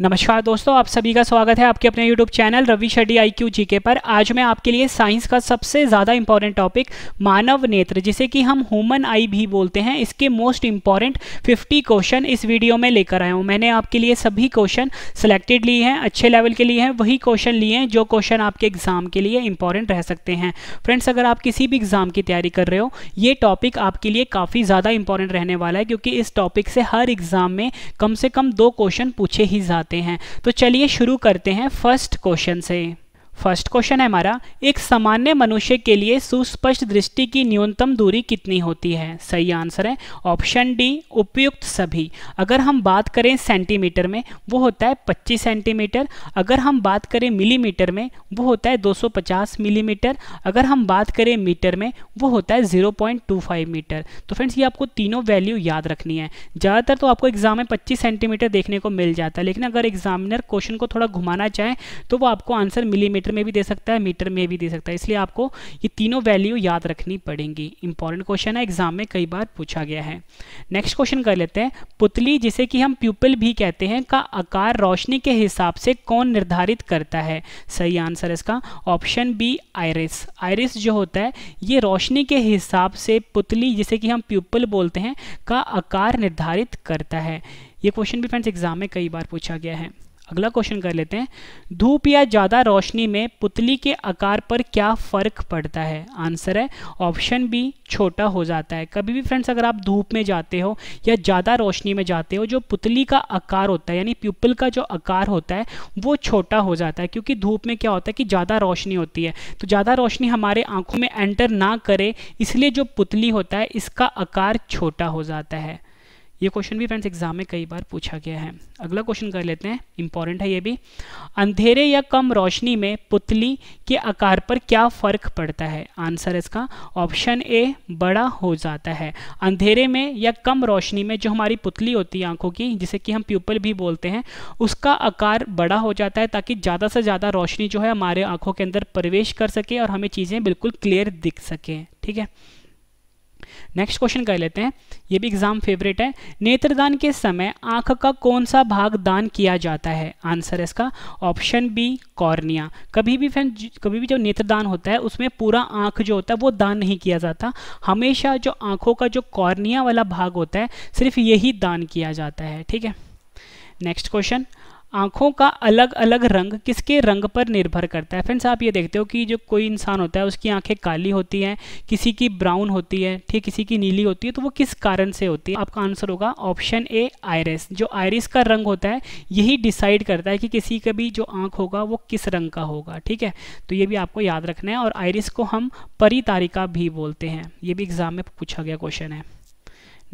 नमस्कार दोस्तों आप सभी का स्वागत है आपके अपने YouTube channel Ravi study I Q G K पर आज मैं आपके लिए साइंस का सबसे ज़्यादा इंपॉर्टेंट टॉपिक मानव नेत्र जिसे कि हम ह्यूमन आई भी बोलते हैं इसके मोस्ट इंपॉर्टेंट 50 क्वेश्चन इस वीडियो में लेकर आया हूँ मैंने आपके लिए सभी क्वेश्चन सेलेक्टेड लिए हैं अच्छे लेवल के लिए हैं वही क्वेश्चन लिए हैं जो क्वेश्चन आपके एग्जाम के लिए इंपॉर्टेंट रह सकते हैं फ्रेंड्स अगर आप किसी भी एग्जाम की तैयारी कर रहे हो ये टॉपिक आपके लिए काफ़ी ज़्यादा इंपॉर्टेंट रहने वाला है क्योंकि इस टॉपिक से हर एग्जाम में कम से कम दो क्वेश्चन पूछे ही जाते आते हैं तो चलिए शुरू करते हैं फर्स्ट क्वेश्चन से फर्स्ट क्वेश्चन है हमारा एक सामान्य मनुष्य के लिए सुस्पष्ट दृष्टि की न्यूनतम दूरी कितनी होती है सही आंसर है ऑप्शन डी उपयुक्त सभी अगर हम बात करें सेंटीमीटर में वो होता है 25 सेंटीमीटर अगर हम बात करें मिलीमीटर में वो होता है 250 मिलीमीटर अगर हम बात करें मीटर में वो होता है 0.25 मीटर तो फ्रेंड्स ये आपको तीनों वैल्यू याद रखनी है ज़्यादातर तो आपको एग्जाम में पच्चीस सेंटीमीटर देखने को मिल जाता है लेकिन अगर एग्जामिनर क्वेश्चन को थोड़ा घुमाना चाहें तो वो आपको आंसर मिलीमीटर लीटर में भी दे सकता है मीटर में भी दे सकता है इसलिए आपको ये तीनों वैल्यू याद रखनी पड़ेंगी इंपॉर्टेंट क्वेश्चन है एग्जाम में कई बार पूछा गया है नेक्स्ट क्वेश्चन कर लेते हैं पुतली जिसे कि हम प्यूपल भी कहते हैं का आकार रोशनी के हिसाब से कौन निर्धारित करता है सही आंसर इसका ऑप्शन बी आयरिस आयरिस जो होता है ये रोशनी के हिसाब से पुतली जिसे कि हम प्यूपल बोलते हैं का आकार निर्धारित करता है ये क्वेश्चन भी फ्रेंड्स एग्जाम में कई बार पूछा गया है अगला क्वेश्चन कर लेते हैं धूप या ज़्यादा रोशनी में पुतली के आकार पर क्या फ़र्क पड़ता है आंसर है ऑप्शन बी छोटा हो जाता है कभी भी फ्रेंड्स अगर आप धूप में जाते हो या ज़्यादा रोशनी में जाते हो जो पुतली का आकार होता है यानी प्यूपल का जो आकार होता है वो छोटा हो जाता है क्योंकि धूप में क्या होता है कि ज़्यादा रोशनी होती है तो ज़्यादा रोशनी हमारे आँखों में एंटर ना करे इसलिए जो पुतली होता है इसका आकार छोटा हो जाता है ये क्वेश्चन भी फ्रेंड्स एग्जाम में कई बार पूछा गया है अगला क्वेश्चन कर लेते हैं इंपॉर्टेंट है ये भी अंधेरे या कम रोशनी में पुतली के आकार पर क्या फ़र्क पड़ता है आंसर इसका ऑप्शन ए बड़ा हो जाता है अंधेरे में या कम रोशनी में जो हमारी पुतली होती है आंखों की जिसे कि हम प्यूपल भी बोलते हैं उसका आकार बड़ा हो जाता है ताकि ज़्यादा से ज़्यादा रोशनी जो है हमारे आंखों के अंदर प्रवेश कर सके और हमें चीज़ें बिल्कुल क्लियर दिख सके ठीक है नेक्स्ट क्वेश्चन कर लेते हैं ये भी एग्जाम फेवरेट है नेत्रदान के समय आंख का कौन सा भाग दान किया जाता है आंसर इसका ऑप्शन बी कॉर्निया कभी भी फ्रेंड कभी भी जो नेत्रदान होता है उसमें पूरा आंख जो होता है वो दान नहीं किया जाता हमेशा जो आंखों का जो कॉर्निया वाला भाग होता है सिर्फ यही दान किया जाता है ठीक है नेक्स्ट क्वेश्चन आँखों का अलग अलग रंग किसके रंग पर निर्भर करता है फ्रेंड्स आप ये देखते हो कि जो कोई इंसान होता है उसकी आंखें काली होती हैं किसी की ब्राउन होती है ठीक किसी की नीली होती है तो वो किस कारण से होती है आपका आंसर होगा ऑप्शन ए आयरस जो आयरिस का रंग होता है यही डिसाइड करता है कि किसी का भी जो आँख होगा वो किस रंग का होगा ठीक है तो ये भी आपको याद रखना है और आयरिस को हम परी तारिका भी बोलते हैं ये भी एग्जाम में पूछा गया क्वेश्चन है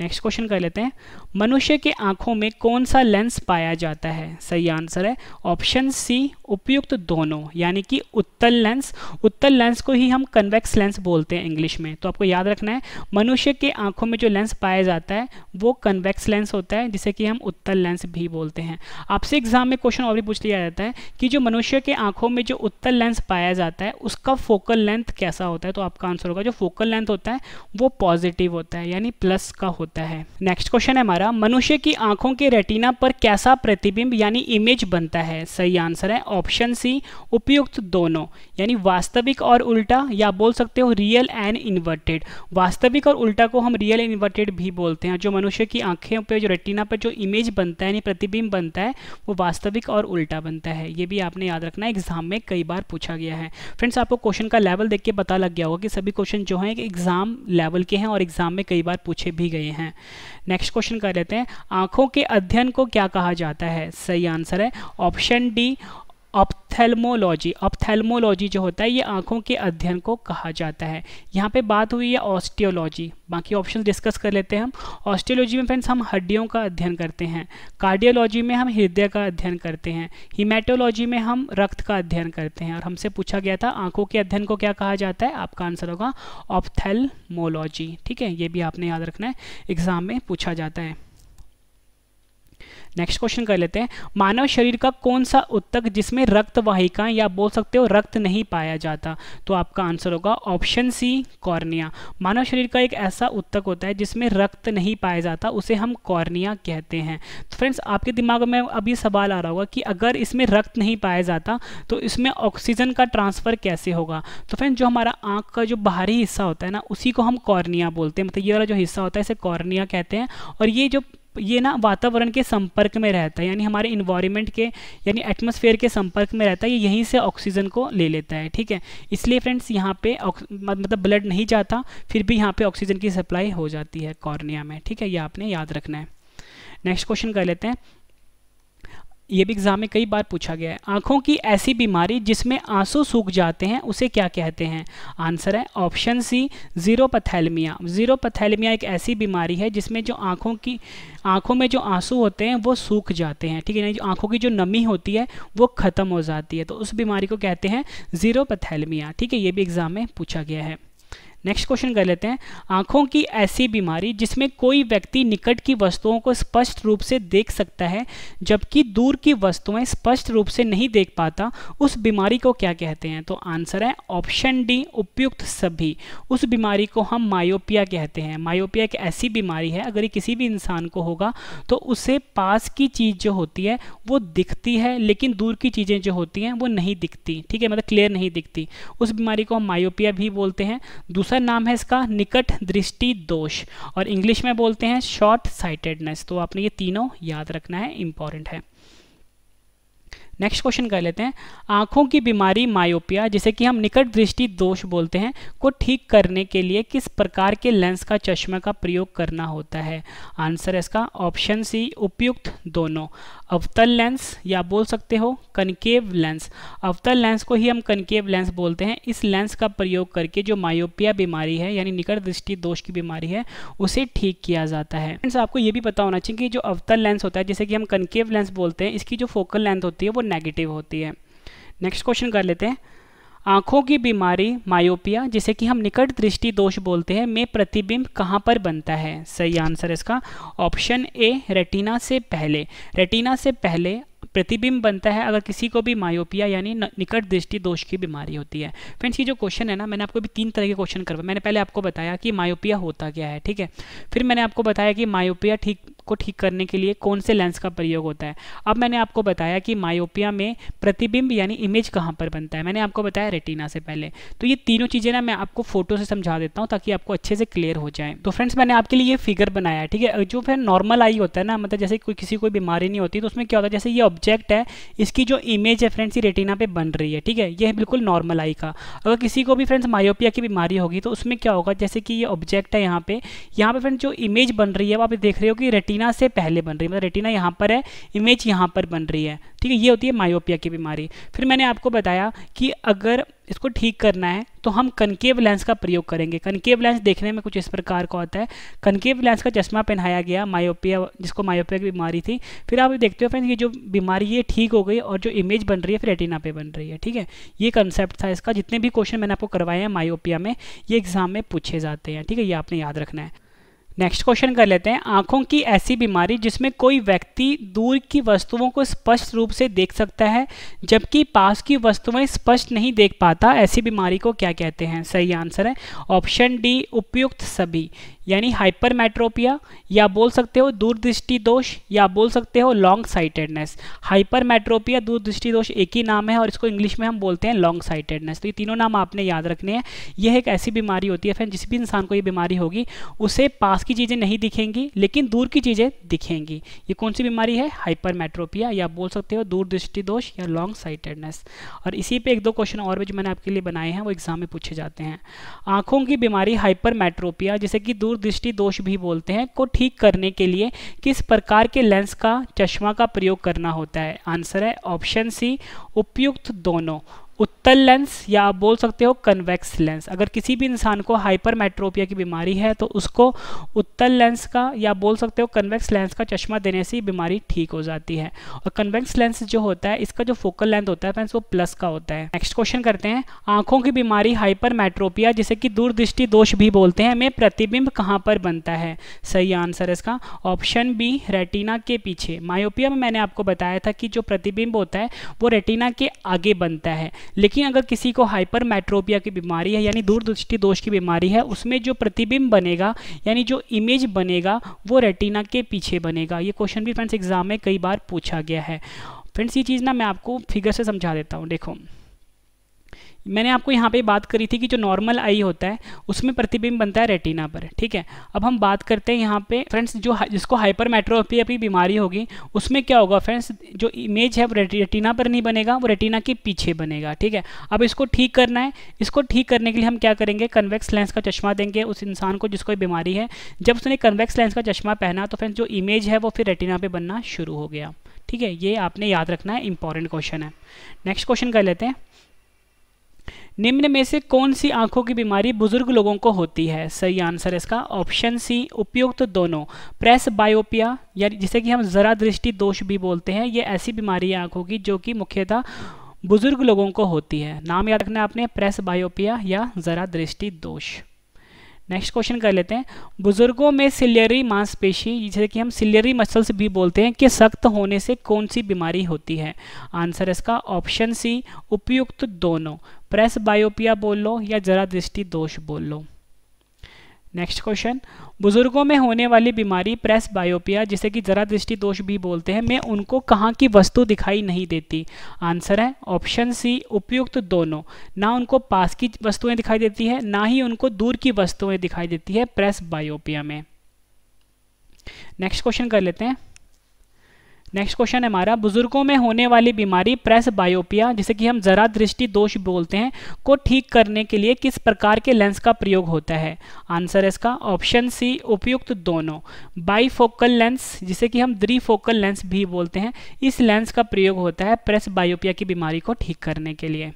नेक्स्ट क्वेश्चन कर लेते हैं मनुष्य के आंखों में कौन सा लेंस पाया जाता है सही आंसर है ऑप्शन सी उपयुक्त दोनों यानी कि उत्तल लेंस उत्तल लेंस को ही हम कन्वेक्स लेंस बोलते हैं इंग्लिश में तो आपको याद रखना है मनुष्य के आंखों में जो लेंस पाया जाता है वो कन्वेक्स लेंस होता है जिसे कि हम उत्तल लेंस भी बोलते हैं आपसे एग्जाम में क्वेश्चन और भी पूछ लिया जाता है कि जो मनुष्य के आंखों में जो उत्तल लेंस पाया जाता है उसका फोकल लेंथ कैसा होता है तो आपका आंसर होगा जो फोकल लेंथ होता है वो पॉजिटिव होता है यानी प्लस का होता होता है नेक्स्ट क्वेश्चन है हमारा मनुष्य की आंखों के रेटिना पर कैसा प्रतिबिंब यानी इमेज बनता है सही आंसर है ऑप्शन सी उपयुक्त दोनों यानी वास्तविक और उल्टा या बोल सकते हो रियल एंड इन्वर्टेड वास्तविक और उल्टा को हम रियल इन्वर्टेड भी बोलते हैं जो मनुष्य की आंखें पर जो रेटिना पर जो इमेज बनता है यानी प्रतिबिंब बनता है वो वास्तविक और उल्टा बनता है ये भी आपने याद रखना एग्जाम में कई बार पूछा गया है फ्रेंड्स आपको क्वेश्चन का लेवल देख के पता लग गया होगा कि सभी क्वेश्चन जो है एग्जाम लेवल के हैं और एग्जाम में कई बार पूछे भी गए हैं हैं नेक्स्ट क्वेश्चन कर लेते हैं आंखों के अध्ययन को क्या कहा जाता है सही आंसर है ऑप्शन डी ऑप्थेलमोलॉजी ऑप्थेलमोलॉजी जो होता है ये आंखों के अध्ययन को कहा जाता है यहाँ पे बात हुई है ऑस्टियोलॉजी बाकी ऑप्शन डिस्कस कर लेते हैं हम ऑस्टियोलॉजी में फ्रेंड्स हम हड्डियों का अध्ययन करते हैं कार्डियोलॉजी में हम हृदय का अध्ययन करते हैं हिमेटोलॉजी में हम रक्त का अध्ययन करते हैं और हमसे पूछा गया था आंखों के अध्ययन को क्या कहा जाता है आपका आंसर होगा ऑप्थेलमोलॉजी ठीक है ये भी आपने याद रखना है एग्जाम में पूछा जाता है नेक्स्ट क्वेश्चन कर लेते हैं मानव शरीर का कौन सा उत्तक जिसमें रक्त वाहिका या बोल सकते हो रक्त नहीं पाया जाता तो आपका आंसर होगा ऑप्शन सी कॉर्निया मानव शरीर का एक ऐसा उत्तक होता है जिसमें रक्त नहीं पाया जाता उसे हम कॉर्निया कहते हैं तो फ्रेंड्स आपके दिमाग में अभी सवाल आ रहा होगा कि अगर इसमें रक्त नहीं पाया जाता तो इसमें ऑक्सीजन का ट्रांसफ़र कैसे होगा तो फ्रेंड्स जो हमारा आँख का जो बाहरी हिस्सा होता है ना उसी को हम कॉर्निया बोलते हैं मतलब ये वाला जो हिस्सा होता है इसे कॉर्निया कहते हैं और ये जो ये ना वातावरण के संपर्क में रहता है यानी हमारे इन्वायरमेंट के यानी एटमोसफेयर के संपर्क में रहता है ये यहीं से ऑक्सीजन को ले लेता है ठीक है इसलिए फ्रेंड्स यहाँ पे मतलब ब्लड नहीं जाता फिर भी यहाँ पे ऑक्सीजन की सप्लाई हो जाती है कॉर्निया में ठीक है ये आपने याद रखना है नेक्स्ट क्वेश्चन कर लेते हैं ये भी एग्जाम में कई बार पूछा गया है आंखों की ऐसी बीमारी जिसमें आंसू सूख जाते हैं उसे क्या कहते हैं आंसर है option C xerophthalmia xerophthalmia एक ऐसी बीमारी है जिसमें जो आंखों की आंखों में जो आंसू होते हैं वो सूख जाते हैं ठीक है ना जो आंखों की जो नमी होती है वो ख़त्म हो जाती है तो उस बीमारी को कहते हैं जीरो ठीक है ये भी एग्ज़ाम में पूछा गया है नेक्स्ट क्वेश्चन कर लेते हैं आंखों की ऐसी बीमारी जिसमें कोई व्यक्ति निकट की वस्तुओं को स्पष्ट रूप से देख सकता है जबकि दूर की वस्तुएं स्पष्ट रूप से नहीं देख पाता उस बीमारी को क्या कहते हैं तो आंसर है ऑप्शन डी उपयुक्त सभी उस बीमारी को हम मायोपिया कहते हैं मायोपिया एक ऐसी बीमारी है अगर ये किसी भी इंसान को होगा तो उसे पास की चीज़ जो होती है वो दिखती है लेकिन दूर की चीज़ें जो होती हैं वो नहीं दिखती ठीक है मतलब क्लियर नहीं दिखती उस बीमारी को हम मायोपिया भी बोलते हैं दूसरा दूसरा नाम है इसका निकट दृष्टि दोष और इंग्लिश में बोलते हैं शॉर्ट साइटेडनेस तो आपने ये तीनों याद रखना है इंपॉर्टेंट है नेक्स्ट क्वेश्चन कर लेते हैं आंखों की बीमारी मायोपिया जिसे कि हम निकट दृष्टि दोष बोलते हैं को ठीक करने के लिए किस प्रकार के लेंस का चश्मा का प्रयोग करना होता है आंसर इसका ऑप्शन सी उपयुक्त दोनों अवतल लेंस या बोल सकते हो कनकेव लेंस अवतल लेंस को ही हम कनकेव लेंस बोलते हैं इस लेंस का प्रयोग करके जो मायोपिया बीमारी है यानी निकट दृष्टि दोष की बीमारी है उसे ठीक किया जाता है फ्रेंड्स आपको यह भी पता होना चाहिए कि जो अवतल लेंस होता है जैसे कि हम कनकेव लेंस बोलते हैं इसकी जो फोकल लेंथ होती है वो नेगेटिव होती है नेक्स्ट क्वेश्चन कर लेते हैं आँखों की बीमारी मायोपिया जिसे कि हम निकट दृष्टि दोष बोलते हैं में प्रतिबिंब कहाँ पर बनता है सही आंसर इसका ऑप्शन ए रेटिना से पहले रेटिना से पहले प्रतिबिंब बनता है अगर किसी को भी मायोपिया यानी निकट दृष्टि दोष की बीमारी होती है फ्रेंड्स ये जो क्वेश्चन है ना मैंने आपको भी तीन तरह के क्वेश्चन करवाए मैंने पहले आपको बताया कि मायोपिया होता क्या है ठीक है फिर मैंने आपको बताया कि मायोपिया ठीक को ठीक करने के लिए कौन से लेंस का प्रयोग होता है अब मैंने आपको बताया कि मायोपिया में प्रतिबिंब यानी इमेज कहाँ पर बनता है मैंने आपको बताया रेटिना से पहले तो ये तीनों चीज़ें ना मैं आपको फोटो से समझा देता हूँ ताकि आपको अच्छे से क्लियर हो जाए तो फ्रेंड्स मैंने आपके लिए ये फिगर बनाया है ठीक है जो फिर नॉर्मल आई होता है ना मतलब जैसे कोई किसी कोई बीमारी नहीं होती तो उसमें क्या होता है जैसे ये ऑब्जेक्ट है इसकी जो इमेज है फ्रेंड्स ये रेटिना पे बन रही है ठीक है ये बिल्कुल नॉर्मल आई का अगर किसी को भी फ्रेंड्स मायोपिया की बीमारी होगी तो उसमें क्या होगा जैसे कि ये ऑब्जेक्ट है यहाँ पे यहाँ पे फ्रेंड्स जो इमेज बन रही है वो आप देख रहे हो कि रेटिना रेटिना से पहले बन रही है मतलब रेटिना यहाँ पर है इमेज यहाँ पर बन रही है ठीक है ये होती है मायोपिया की बीमारी फिर मैंने आपको बताया कि अगर इसको ठीक करना है तो हम कनकेव लेंस का प्रयोग करेंगे कनकेव लेंस देखने में कुछ इस प्रकार का होता है कनकेव लेंस का चश्मा पहनाया गया मायोपिया जिसको मायोपिया की बीमारी थी फिर आप देखते हो फ्रेंड्स ये जो बीमारी ये ठीक हो गई और जो इमेज बन रही है फिर रेटिना पे बन रही है ठीक है ये कंसेप्ट था इसका जितने भी क्वेश्चन मैंने आपको करवाए हैं मायोपिया में ये एग्जाम में पूछे जाते हैं ठीक है ये आपने याद रखना है नेक्स्ट क्वेश्चन कर लेते हैं आंखों की ऐसी बीमारी जिसमें कोई व्यक्ति दूर की वस्तुओं को स्पष्ट रूप से देख सकता है जबकि पास की वस्तुएं स्पष्ट नहीं देख पाता ऐसी बीमारी को क्या कहते हैं सही आंसर है ऑप्शन डी उपयुक्त सभी यानी हाइपरमेट्रोपिया या बोल सकते हो दूरदृष्टि दोष या बोल सकते हो लॉन्ग साइटेडनेस हाइपरमेट्रोपिया दूरदृष्टि दोष एक ही नाम है और इसको इंग्लिश में हम बोलते हैं लॉन्ग साइटेडनेस तो ये तीनों नाम आपने याद रखने हैं यह एक ऐसी बीमारी होती है फिर जिस भी इंसान को ये बीमारी होगी उसे पास की चीज़ें नहीं दिखेंगी लेकिन दूर की चीज़ें दिखेंगी ये कौन सी बीमारी है हाइपर या बोल सकते हो दूरदृष्टि दोष या लॉन्ग साइटेडनेस और इसी पर एक दो क्वेश्चन और भी जो मैंने आपके लिए बनाए हैं वो एग्जाम में पूछे जाते हैं आंखों की बीमारी हाइपर जैसे कि दूर दूरदृष्टि दोष भी बोलते हैं को ठीक करने के लिए किस प्रकार के लेंस का चश्मा का प्रयोग करना होता है आंसर है ऑप्शन सी उपयुक्त दोनों उत्तल लेंस या आप बोल सकते हो कन्वेक्स लेंस अगर किसी भी इंसान को हाइपरमेट्रोपिया की बीमारी है तो उसको उत्तल लेंस का या बोल सकते हो कन्वेक्स लेंस का चश्मा देने से बीमारी ठीक हो जाती है और कन्वेक्स लेंस जो होता है इसका जो फोकल लेंथ होता है फ्रेंड्स वो प्लस का होता है नेक्स्ट क्वेश्चन करते हैं आंखों की बीमारी हाइपरमेट्रोपिया जिसे कि दूरदृष्टि दोष भी बोलते हैं में प्रतिबिंब कहाँ पर बनता है सही आंसर है इसका ऑप्शन बी रेटिना के पीछे मायोपिया में मैंने आपको बताया था कि जो प्रतिबिंब होता है वो रेटिना के आगे बनता है लेकिन अगर किसी को हाइपरमेट्रोपिया की बीमारी है यानी दूरदृष्टि दोष की बीमारी है उसमें जो प्रतिबिंब बनेगा यानी जो इमेज बनेगा वो रेटिना के पीछे बनेगा ये क्वेश्चन भी फ्रेंड्स एग्जाम में कई बार पूछा गया है फ्रेंड्स ये चीज़ ना मैं आपको फिगर से समझा देता हूँ देखो मैंने आपको यहाँ पे बात करी थी कि जो नॉर्मल आई होता है उसमें प्रतिबिंब बनता है रेटिना पर ठीक है अब हम बात करते हैं यहाँ पे फ्रेंड्स जो जिसको हाइपरमेट्रोपी अपनी बीमारी होगी उसमें क्या होगा फ्रेंड्स जो इमेज है वो रेटिना पर नहीं बनेगा वो रेटिना के पीछे बनेगा ठीक है अब इसको ठीक करना है इसको ठीक करने के लिए हम क्या करेंगे कन्वेक्स लेंस का चश्मा देंगे उस इंसान को जिसको बीमारी है जब उसने कन्वेक्स लेंस का चश्मा पहना तो फ्रेंड्स जो इमेज है वो फिर रेटिना पर बनना शुरू हो गया ठीक है ये आपने याद रखना है इंपॉर्टेंट क्वेश्चन है नेक्स्ट क्वेश्चन कर लेते हैं निम्न में से कौन सी आंखों की बीमारी बुजुर्ग लोगों को होती है सही आंसर इसका ऑप्शन सी उपयुक्त तो दोनों प्रेस बायोपिया या जिसे कि हम जरा दृष्टि दोष भी बोलते हैं ये ऐसी बीमारी है आंखों की जो कि मुख्यतः बुजुर्ग लोगों को होती है नाम याद रखना आपने प्रेस बायोपिया या जरा दृष्टि दोष नेक्स्ट क्वेश्चन कर लेते हैं बुजुर्गों में सिलियरी मांसपेशी जिसे कि हम सिलियरी मसल्स भी बोलते हैं कि सख्त होने से कौन सी बीमारी होती है आंसर इसका ऑप्शन सी उपयुक्त दोनों प्रेस बायोपिया बोल लो या जरा दृष्टि दोष बोल लो नेक्स्ट क्वेश्चन बुजुर्गों में होने वाली बीमारी प्रेस बायोपिया जिसे कि जरा दृष्टि दोष भी बोलते हैं मैं उनको कहाँ की वस्तु दिखाई नहीं देती आंसर है ऑप्शन सी उपयुक्त दोनों ना उनको पास की वस्तुएं दिखाई देती है ना ही उनको दूर की वस्तुएं दिखाई देती है प्रेस बायोपिया में नेक्स्ट क्वेश्चन कर लेते हैं नेक्स्ट क्वेश्चन है हमारा बुजुर्गों में होने वाली बीमारी प्रेस बायोपिया जिसे कि हम जरा दृष्टि दोष बोलते हैं को ठीक करने के लिए किस प्रकार के लेंस का प्रयोग होता है आंसर इसका ऑप्शन सी उपयुक्त दोनों बाईफोकल लेंस जिसे कि हम द्रीफोकल लेंस भी बोलते हैं इस लेंस का प्रयोग होता है प्रेस बायोपिया की बीमारी को ठीक करने के लिए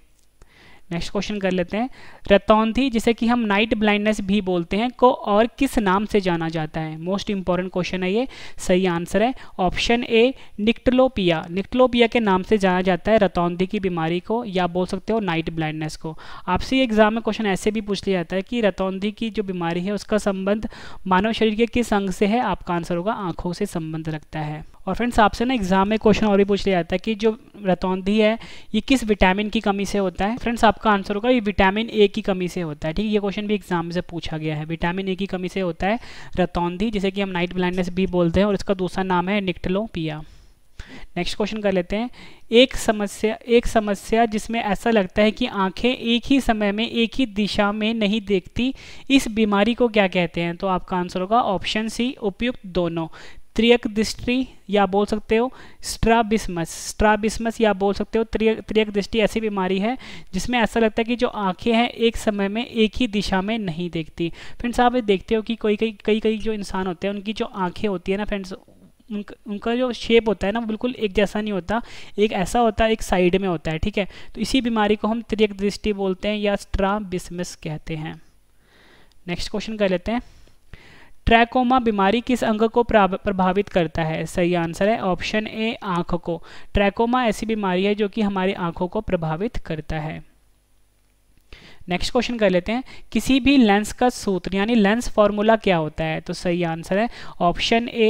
नेक्स्ट क्वेश्चन कर लेते हैं रतौंधी जिसे कि हम नाइट ब्लाइंडनेस भी बोलते हैं को और किस नाम से जाना जाता है मोस्ट इंपॉर्टेंट क्वेश्चन है ये सही आंसर है ऑप्शन ए निक्टलोपिया निक्टलोपिया के नाम से जाना जाता है रतौंधी की बीमारी को या बोल सकते हो नाइट ब्लाइंडनेस को आपसे एग्जाम में क्वेश्चन ऐसे भी पूछ लिया जाता है कि रतौंधी की जो बीमारी है उसका संबंध मानव शरीर के किस अंग से है आपका आंसर होगा आंखों से संबंध रखता है और फ्रेंड्स आपसे ना एग्जाम में क्वेश्चन और भी पूछ लिया जाता है कि जो रतौंधी है ये किस विटामिन की कमी से होता है फ्रेंड्स आपका आंसर होगा ये विटामिन ए की कमी से होता है ठीक है ये क्वेश्चन भी एग्जाम से पूछा गया है विटामिन ए की कमी से होता है रतौंधी जिसे कि हम नाइट ब्लाइंडनेस भी बोलते हैं और इसका दूसरा नाम है निकटलो नेक्स्ट क्वेश्चन कर लेते हैं एक समस्या एक समस्या जिसमें ऐसा लगता है कि आंखें एक ही समय में एक ही दिशा में नहीं देखती इस बीमारी को क्या कहते हैं तो आपका आंसर होगा ऑप्शन सी उपयुक्त दोनों त्रियक दृष्टि या बोल सकते हो स्ट्राबिस्मस स्ट्राबिस्मस या बोल सकते हो त्रियक त्रियक दृष्टि ऐसी बीमारी है जिसमें ऐसा लगता है कि जो आंखें हैं एक समय में एक ही दिशा में नहीं देखती फ्रेंड्स आप देखते हो कि कोई कई कई कई जो इंसान होते हैं उनकी जो आंखें होती है ना फ्रेंड्स उनका उनका जो शेप होता है ना बिल्कुल एक जैसा नहीं होता एक ऐसा होता है एक साइड में होता है ठीक है तो इसी बीमारी को हम त्रियक दृष्टि बोलते हैं या स्ट्रा कहते हैं नेक्स्ट क्वेश्चन कर लेते हैं ट्रैकोमा बीमारी किस अंग को प्रभावित करता है सही आंसर है ऑप्शन ए आँख को ट्रैकोमा ऐसी बीमारी है जो कि हमारी आँखों को प्रभावित करता है नेक्स्ट क्वेश्चन कर लेते हैं किसी भी लेंस का सूत्र यानी लेंस फॉर्मूला क्या होता है तो सही आंसर है option A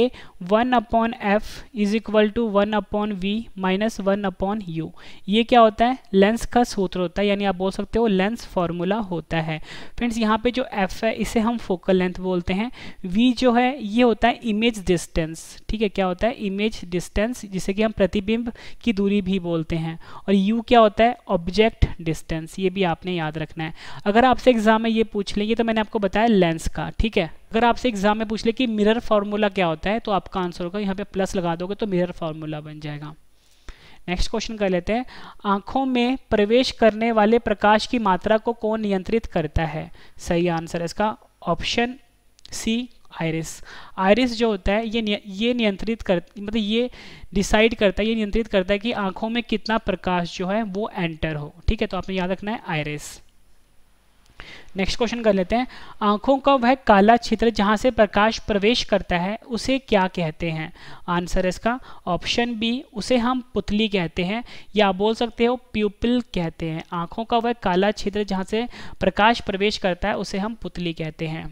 one upon F is equal to one upon V minus one upon U ये क्या होता है लेंस का सूत्र होता है यानी आप बोल सकते हो लेंस फॉर्मूला होता है फ्रेंड्स यहाँ पे जो एफ है इसे हम फोकल लेंथ बोलते हैं वी जो है ये होता है इमेज डिस्टेंस ठीक है क्या होता है इमेज डिस्टेंस जिसे कि हम प्रतिबिंब की दूरी भी बोलते हैं और यू क्या होता है ऑब्जेक्ट डिस्टेंस ये भी आपने याद रखना है है अगर आपसे एग्जाम में ये पूछ लेंगे तो मैंने आपको बताया लेंस का ठीक है अगर आपसे एग्जाम में पूछ ले कि मिरर फार्मूला क्या होता है तो आपका आंसर होगा यहाँ पे प्लस लगा दोगे तो मिरर फार्मूला बन जाएगा नेक्स्ट क्वेश्चन कर लेते हैं आंखों में प्रवेश करने वाले प्रकाश की मात्रा को कौन नियंत्रित करता है सही आंसर है इसका ऑप्शन सी आयरिस आयरिस जो होता है ये निय, ये नियंत्रित कर मतलब ये डिसाइड करता है ये नियंत्रित करता है कि आंखों में कितना प्रकाश जो है वो एंटर हो ठीक है तो आपने याद रखना है आयरिस नेक्स्ट क्वेश्चन कर लेते हैं आंखों का वह काला क्षेत्र जहां से प्रकाश प्रवेश करता है उसे क्या कहते हैं आंसर इसका ऑप्शन बी उसे हम पुतली कहते हैं या आप बोल सकते हो प्यूपिल कहते हैं आंखों का वह काला क्षेत्र जहां से प्रकाश प्रवेश करता है उसे हम पुतली कहते हैं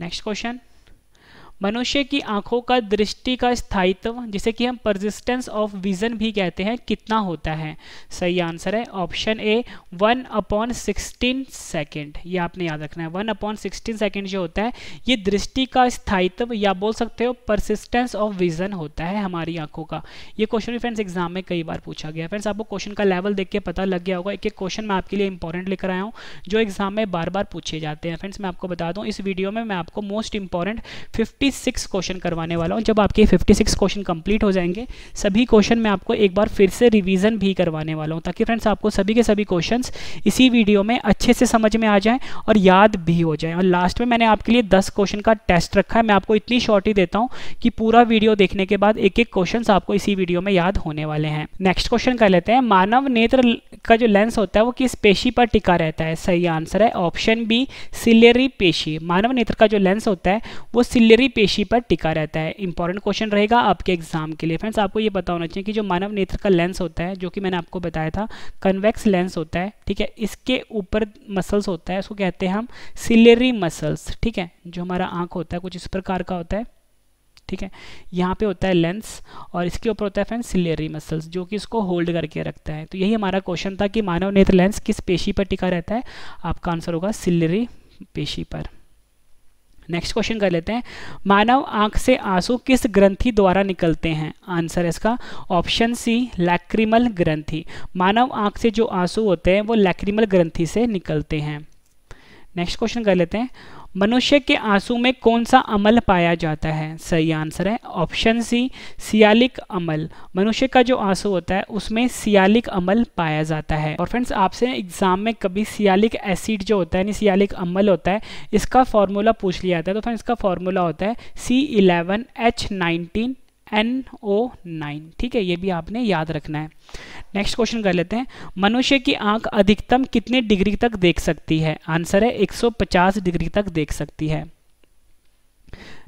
नेक्स्ट क्वेश्चन मनुष्य की आंखों का दृष्टि का स्थायित्व जिसे कि हम परसिस्टेंस ऑफ विजन भी कहते हैं कितना होता है सही आंसर है option A one upon sixteen second ये आपने याद रखना है वन अपॉन सिक्सटीन सेकेंड जो होता है ये दृष्टि का स्थायित्व या बोल सकते हो परसिस्टेंस ऑफ विजन होता है हमारी आंखों का ये क्वेश्चन भी फ्रेंड्स एग्जाम में कई बार पूछा गया फ्रेंड्स आपको क्वेश्चन का लेवल देख के पता लग गया होगा एक एक क्वेश्चन मैं आपके लिए इंपॉर्टेंट लेकर आया हूँ जो एग्जाम में बार बार पूछे जाते हैं फ्रेंड्स मैं आपको बता दूँ इस वीडियो में मैं आपको मोस्ट इंपॉर्टेंट फिफ्टी 56 क्वेश्चन करवाने वाला हूँ जब आपके 56 क्वेश्चन कंप्लीट हो जाएंगे सभी क्वेश्चन मैं आपको एक बार फिर से रिवीजन भी करवाने वाला हूँ ताकि फ्रेंड्स आपको सभी के सभी क्वेश्चंस इसी वीडियो में अच्छे से समझ में आ जाएं और याद भी हो जाए और लास्ट में मैंने आपके लिए दस क्वेश्चन का टेस्ट रखा है मैं आपको इतनी शॉर्ट ही देता हूँ कि पूरा वीडियो देखने के बाद एक एक क्वेश्चन आपको इसी वीडियो में याद होने वाले हैं नेक्स्ट क्वेश्चन कर लेते हैं मानव नेत्र का जो लेंस होता है वो किस पेशी पर टिका रहता है सही आंसर है ऑप्शन बी सिलेरी पेशी मानव नेत्र का जो लेंस होता है वो सिलेरी पेशी पर टिका रहता है इंपॉर्टेंट क्वेश्चन रहेगा आपके एग्जाम के लिए फ्रेंड्स आपको ये पता होना चाहिए कि जो मानव नेत्र का लेंस होता है जो कि मैंने आपको बताया था कन्वेक्स लेंस होता है ठीक है इसके ऊपर मसल्स होता है उसको कहते हैं हम सिलेरी मसल्स ठीक है जो हमारा आँख होता है कुछ इस प्रकार का होता है ठीक है यहाँ पे होता है लेंस और इसके ऊपर होता है फ्रेंड सिलेरी मसल्स जो कि इसको होल्ड करके रखता है तो यही हमारा क्वेश्चन था कि मानव नेत्र लेंस किस पेशी पर टिका रहता है आपका आंसर होगा सिलेरी पेशी पर नेक्स्ट क्वेश्चन कर लेते हैं मानव आंख से आंसू किस ग्रंथि द्वारा निकलते हैं आंसर इसका ऑप्शन सी लैक्रिमल ग्रंथि मानव आंख से जो आंसू होते हैं वो लैक्रिमल ग्रंथि से निकलते हैं नेक्स्ट क्वेश्चन कर लेते हैं मनुष्य के आंसू में कौन सा अमल पाया जाता है सही आंसर है ऑप्शन सी सियालिक अमल मनुष्य का जो आंसू होता है उसमें सियालिक अमल पाया जाता है और फ्रेंड्स आपसे एग्जाम में कभी सियालिक एसिड जो होता है यानी सियालिक अमल होता है इसका फॉर्मूला पूछ लिया जाता है तो फ्रेंड्स इसका फॉर्मूला होता है C eleven H nineteen N O nine ठीक है ये भी आपने याद रखना है नेक्स्ट क्वेश्चन कर लेते हैं मनुष्य की आंख अधिकतम कितने डिग्री तक देख सकती है आंसर है 150 डिग्री तक देख सकती है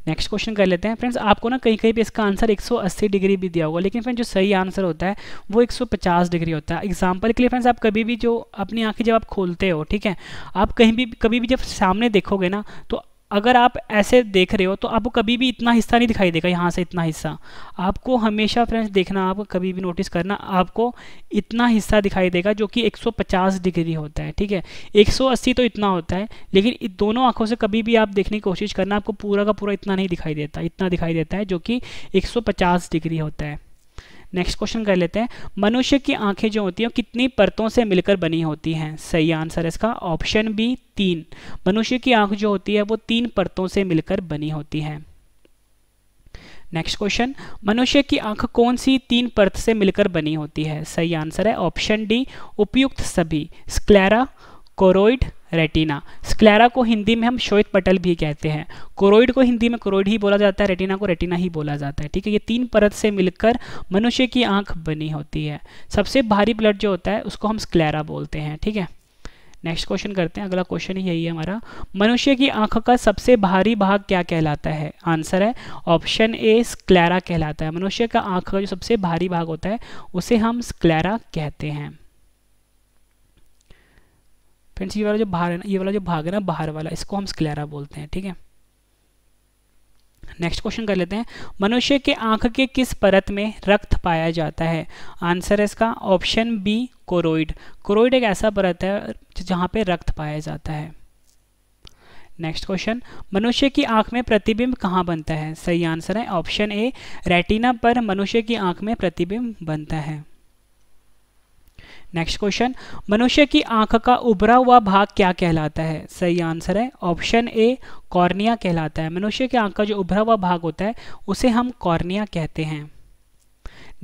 नेक्स्ट क्वेश्चन कर लेते हैं फ्रेंड्स आपको ना कहीं कहीं पे इसका आंसर 180 डिग्री भी दिया होगा लेकिन फ्रेंड्स जो सही आंसर होता है वो 150 डिग्री होता है एग्जांपल के लिए फ्रेंड्स आप कभी भी जो अपनी आंखें जब आप खोलते हो ठीक है आप कहीं भी कभी भी जब सामने देखोगे ना तो अगर आप ऐसे देख रहे हो तो आपको कभी भी इतना हिस्सा नहीं दिखाई देगा यहाँ से इतना हिस्सा आपको हमेशा फ्रेंड्स देखना आप कभी भी नोटिस करना आपको इतना हिस्सा दिखाई देगा जो कि 150 डिग्री होता है ठीक है 180 तो इतना होता है लेकिन दोनों आँखों से कभी भी आप देखने की कोशिश करना आपको पूरा का पूरा इतना नहीं दिखाई देता इतना दिखाई देता है जो कि एक डिग्री होता है नेक्स्ट क्वेश्चन कर लेते हैं मनुष्य की आंखें जो होती हैं कितनी परतों से मिलकर बनी होती हैं सही आंसर इसका ऑप्शन बी तीन मनुष्य की आंख जो होती है वो तीन परतों से मिलकर बनी होती है नेक्स्ट क्वेश्चन मनुष्य की आंख कौन सी तीन परत से मिलकर बनी होती है सही आंसर है ऑप्शन डी उपयुक्त सभी स्क्लेरा कोरोइड रेटिना स्क्लेरा को हिंदी में हम श्वेत पटल भी कहते हैं कोरोइड को हिंदी में कोरोइड ही बोला जाता है रेटिना को रेटिना ही बोला जाता है ठीक है ये तीन परत से मिलकर मनुष्य की आंख बनी होती है सबसे भारी ब्लड जो होता है उसको हम स्क्लेरा बोलते हैं ठीक है नेक्स्ट क्वेश्चन करते हैं अगला क्वेश्चन यही है हमारा मनुष्य की आंख का सबसे भारी भाग क्या कहलाता है आंसर है ऑप्शन ए स्क्लेरा कहलाता है मनुष्य का आंख का जो सबसे भारी भाग होता है उसे हम स्क्लेरा कहते हैं फ्रेंड्स ये वाला जो बाहर है ना ये वाला जो भाग है ना बाहर वाला इसको हम स्क्लेरा बोलते हैं ठीक है नेक्स्ट क्वेश्चन कर लेते हैं मनुष्य के आंख के किस परत में रक्त पाया जाता है आंसर है इसका ऑप्शन बी कोरोइड कोरोइड एक ऐसा परत है जहां पे रक्त पाया जाता है नेक्स्ट क्वेश्चन मनुष्य की आंख में प्रतिबिंब कहाँ बनता है सही आंसर है ऑप्शन ए रेटिना पर मनुष्य की आंख में प्रतिबिंब बनता है नेक्स्ट क्वेश्चन मनुष्य की आंख का उभरा हुआ भाग क्या कहलाता है सही आंसर है ऑप्शन ए कॉर्निया कहलाता है मनुष्य की आंख का जो उभरा हुआ भाग होता है उसे हम कॉर्निया कहते हैं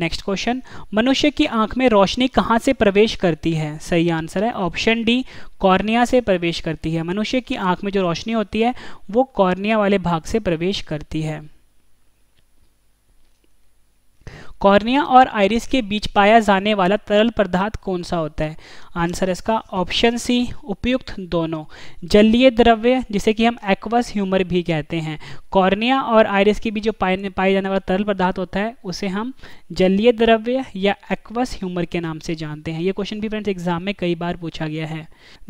नेक्स्ट क्वेश्चन मनुष्य की आंख में रोशनी कहाँ से प्रवेश करती है सही आंसर है ऑप्शन डी कॉर्निया से प्रवेश करती है मनुष्य की आंख में जो रोशनी होती है वो कॉर्निया वाले भाग से प्रवेश करती है कॉर्निया और आयरिस के बीच पाया जाने वाला तरल पदार्थ कौन सा होता है आंसर इसका ऑप्शन सी उपयुक्त दोनों जलीय द्रव्य जिसे कि हम एक्वस ह्यूमर भी कहते हैं कॉर्निया और आयरिस के बीच जो पाए पाए जाने वाला तरल पदार्थ होता है उसे हम जलीय द्रव्य या एक्वस ह्यूमर के नाम से जानते हैं ये क्वेश्चन भी फ्रेंड्स एग्जाम में कई बार पूछा गया है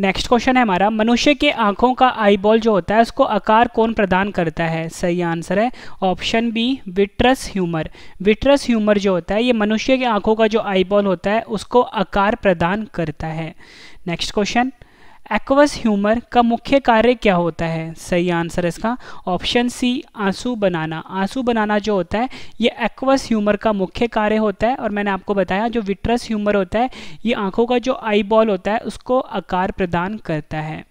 नेक्स्ट क्वेश्चन है हमारा मनुष्य के आंखों का आईबॉल जो होता है उसको आकार कौन प्रदान करता है सही आंसर है option B vitreous humour vitreous humour जो होता है ये मनुष्य की आंखों का जो आईबॉल होता है उसको आकार प्रदान करता है नेक्स्ट क्वेश्चन एक्वस ह्यूमर का मुख्य कार्य क्या होता है सही आंसर इसका ऑप्शन सी आंसू बनाना आंसू बनाना जो होता है ये एक्वस ह्यूमर का मुख्य कार्य होता है और मैंने आपको बताया जो विट्रस ह्यूमर होता है ये आंखों का जो आईबॉल होता है उसको आकार प्रदान करता है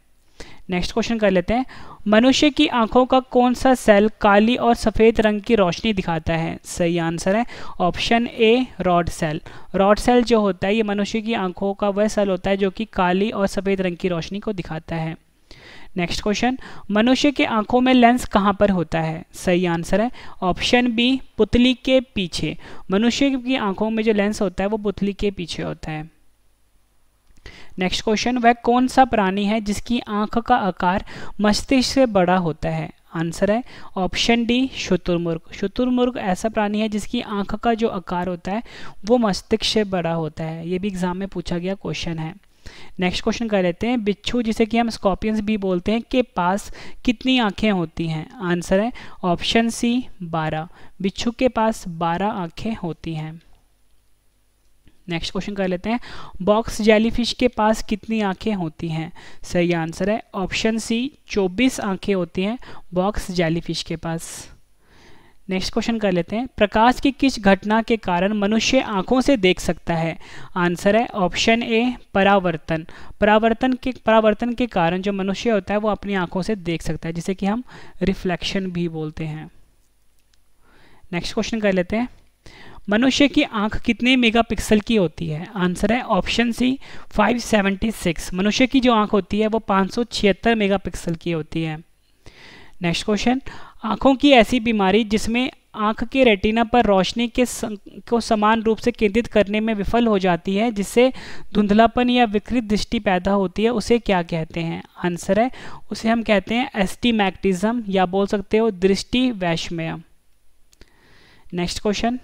नेक्स्ट क्वेश्चन कर लेते हैं मनुष्य की आंखों का कौन सा सेल काली और सफ़ेद रंग की रोशनी दिखाता है सही आंसर है option A rod cell rod cell जो होता है ये मनुष्य की आंखों का वह सेल होता है जो कि काली और सफ़ेद रंग की रोशनी को दिखाता है नेक्स्ट क्वेश्चन मनुष्य के आंखों में लेंस कहाँ पर होता है सही आंसर है ऑप्शन बी पुतली के पीछे मनुष्य की आंखों में जो लेंस होता है वो पुतली के पीछे होता है नेक्स्ट क्वेश्चन वह कौन सा प्राणी है जिसकी आंख का आकार मस्तिष्क से बड़ा होता है आंसर है ऑप्शन डी शुतुरमुर्ग शुतुरमुर्ग ऐसा प्राणी है जिसकी आंख का जो आकार होता है वो मस्तिष्क से बड़ा होता है ये भी एग्जाम में पूछा गया क्वेश्चन है नेक्स्ट क्वेश्चन कर लेते हैं बिच्छू जिसे कि हम स्कॉर्पियंस भी बोलते हैं के पास कितनी आंखें होती हैं आंसर है ऑप्शन सी 12 बिच्छू के पास 12 आंखें होती हैं नेक्स्ट क्वेश्चन कर लेते हैं बॉक्स जेलीफिश के पास कितनी आंखें होती हैं सही आंसर है ऑप्शन सी 24 आंखें होती हैं बॉक्स जेलीफिश के पास नेक्स्ट क्वेश्चन कर लेते हैं प्रकाश की किस घटना के कारण मनुष्य आंखों से देख सकता है आंसर है ऑप्शन ए परावर्तन परावर्तन के परावर्तन के कारण जो मनुष्य होता है वो अपनी आंखों से देख सकता है जिसे कि हम रिफ्लेक्शन भी बोलते हैं नेक्स्ट क्वेश्चन कर लेते हैं मनुष्य की आंख कितने मेगापिक्सल की होती है आंसर है ऑप्शन सी 576 मनुष्य की जो आंख होती है वो 576 मेगापिक्सल की होती है नेक्स्ट क्वेश्चन आंखों की ऐसी बीमारी जिसमें आंख के रेटिना पर रोशनी के सं, को समान रूप से केंद्रित करने में विफल हो जाती है जिससे धुंधलापन या विकृत दृष्टि पैदा होती है उसे क्या कहते हैं आंसर है उसे हम कहते हैं एस्टीमैक्टिज्म या बोल सकते हो दृष्टि वैषम्य नेक्स्ट क्वेश्चन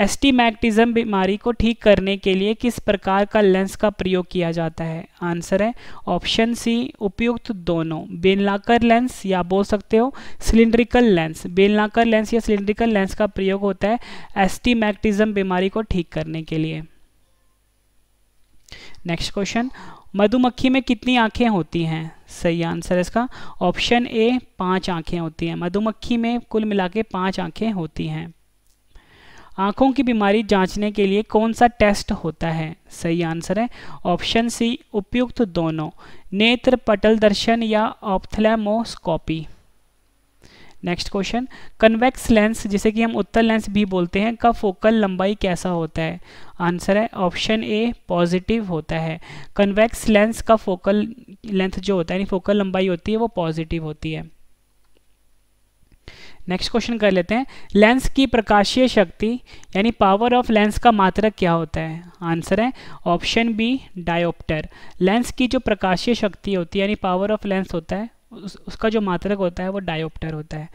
एस्टीमैक्टिज्म बीमारी को ठीक करने के लिए किस प्रकार का लेंस का प्रयोग किया जाता है आंसर है ऑप्शन सी उपयुक्त दोनों बेलनाकर लेंस या बोल सकते हो सिलिंड्रिकल लेंस बेलनाकर लेंस या सिलिंड्रिकल लेंस का प्रयोग होता है एस्टीमैक्टिज्म बीमारी को ठीक करने के लिए नेक्स्ट क्वेश्चन मधुमक्खी में कितनी आंखें होती हैं सही आंसर है इसका ऑप्शन ए पांच आंखें होती हैं मधुमक्खी में कुल मिला के पाँच आँखें होती हैं आंखों की बीमारी जांचने के लिए कौन सा टेस्ट होता है सही आंसर है ऑप्शन सी उपयुक्त दोनों नेत्र पटल दर्शन या ophthalmoscopy next question convex lens जिसे कि हम उत्तर लेंस भी बोलते हैं का फोकल लंबाई कैसा होता है आंसर है ऑप्शन ए पॉजिटिव होता है कन्वेक्स लेंस का फोकल लेंथ जो होता है यानी फोकल लंबाई होती है वो पॉजिटिव होती है नेक्स्ट क्वेश्चन कर लेते हैं लेंस की प्रकाशीय शक्ति यानी पावर ऑफ लेंस का मात्रक क्या होता है आंसर है ऑप्शन बी डायोप्टर लेंस की जो प्रकाशीय शक्ति होती है यानी पावर ऑफ लेंस होता है उस, उसका जो मात्रक होता है वो डायोप्टर होता है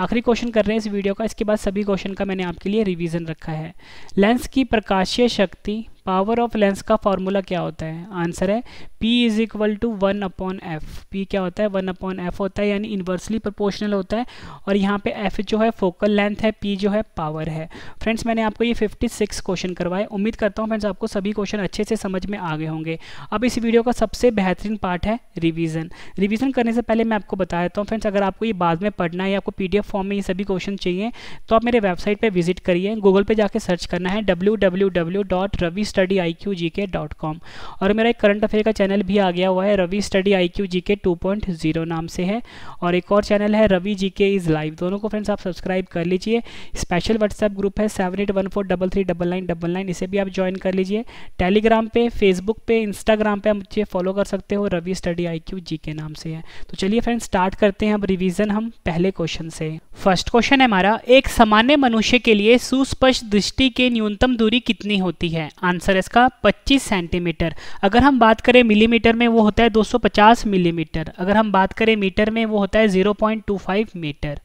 आखिरी क्वेश्चन कर रहे हैं इस वीडियो का इसके बाद सभी क्वेश्चन का मैंने आपके लिए रिविजन रखा है लेंस की प्रकाशीय शक्ति पावर ऑफ लेंस का फॉर्मूला क्या होता है आंसर है P is equal to one upon F P क्या होता है वन अपॉन एफ होता है यानी इन्वर्सली प्रोपोर्शनल होता है और यहाँ पे F जो है फोकल लेंथ है P जो है पावर है फ्रेंड्स मैंने आपको ये 56 क्वेश्चन करवाए उम्मीद करता हूँ फ्रेंड्स आपको सभी क्वेश्चन अच्छे से समझ में आ गए होंगे अब इस वीडियो का सबसे बेहतरीन पार्ट है रिविज़न रिविज़न करने से पहले मैं आपको बता देता हूँ फ्रेंड्स अगर आपको ये बाद में पढ़ना है या आपको पी फॉर्म में ये सभी क्वेश्चन चाहिए तो आप मेरे वेबसाइट पर विजिट करिए गूगल पर जाकर सर्च करना है W W W dot Ravi study I Q G K dot com और मेरा एक करंट अफेयर का चैनल भी आ गया हुआ है Ravi study I Q G K two point zero नाम से है और एक और चैनल है रवि जी के इज़ लाइव दोनों को फ्रेंड्स आप सब्सक्राइब कर लीजिए स्पेशल व्हाट्सएप ग्रुप है seven eight one four double three double nine double nine इसे भी आप ज्वाइन कर लीजिए टेलीग्राम पे फेसबुक पे इंस्टाग्राम पे आप मुझे फॉलो कर सकते हो Ravi study I Q G K नाम से है तो चलिए फ्रेंड्स स्टार्ट करते हैं अब रिविजन हम पहले क्वेश्चन से फर्स्ट क्वेश्चन है हमारा एक सामान्य मनुष्य के लिए सुस्पष्ट दृष्टि के न्यूनतम दूरी कितनी होती है आंसर आंसर है इसका 25 सेंटीमीटर अगर हम बात करें मिलीमीटर में वो होता है 250 मिलीमीटर अगर हम बात करें मीटर में वो होता है 0.25 मीटर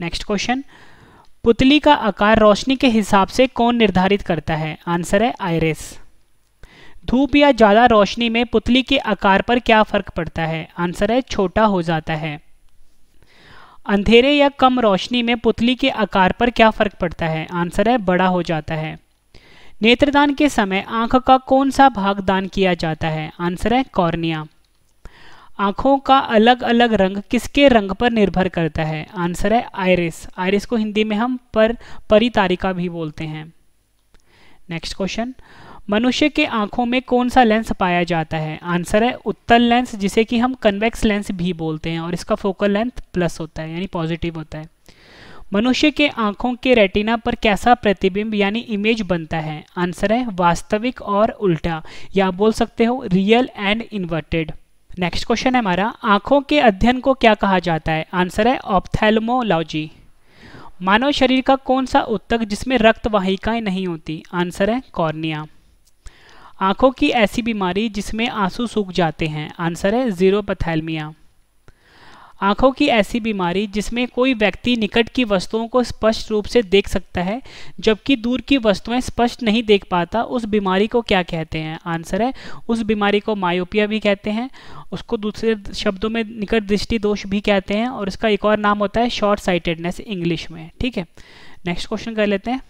नेक्स्ट क्वेश्चन पुतली का आकार रोशनी के हिसाब से कौन निर्धारित करता है आंसर है आयरिस धूप या ज़्यादा रोशनी में पुतली के आकार पर क्या फ़र्क पड़ता है आंसर है छोटा हो जाता है अंधेरे या कम रोशनी में पुतली के आकार पर क्या फ़र्क पड़ता है आंसर है बड़ा हो जाता है नेत्रदान के समय आंख का कौन सा भाग दान किया जाता है आंसर है कॉर्निया आंखों का अलग अलग रंग किसके रंग पर निर्भर करता है आंसर है आयरिस आयरिस को हिंदी में हम पर परितारिका भी बोलते हैं नेक्स्ट क्वेश्चन मनुष्य के आंखों में कौन सा लेंस पाया जाता है आंसर है उत्तल लेंस जिसे कि हम कन्वेक्स लेंस भी बोलते हैं और इसका फोकल लेंथ प्लस होता है यानी पॉजिटिव होता है मनुष्य के आंखों के रेटिना पर कैसा प्रतिबिंब यानी इमेज बनता है आंसर है वास्तविक और उल्टा या आप बोल सकते हो real and inverted next question है हमारा आंखों के अध्ययन को क्या कहा जाता है आंसर है ऑप्थेलमोलॉजी मानव शरीर का कौन सा उत्तक जिसमें रक्त वाहिकाएं नहीं होती आंसर है कॉर्निया आंखों की ऐसी बीमारी जिसमें आंसू सूख जाते हैं आंसर है जीरो पथैलमिया आंखों की ऐसी बीमारी जिसमें कोई व्यक्ति निकट की वस्तुओं को स्पष्ट रूप से देख सकता है जबकि दूर की वस्तुएं स्पष्ट नहीं देख पाता उस बीमारी को क्या कहते हैं आंसर है उस बीमारी को मायोपिया भी कहते हैं उसको दूसरे शब्दों में निकट दृष्टि दोष भी कहते हैं और इसका एक और नाम होता है शॉर्ट साइटेडनेस इंग्लिश में ठीक है नेक्स्ट क्वेश्चन कर लेते हैं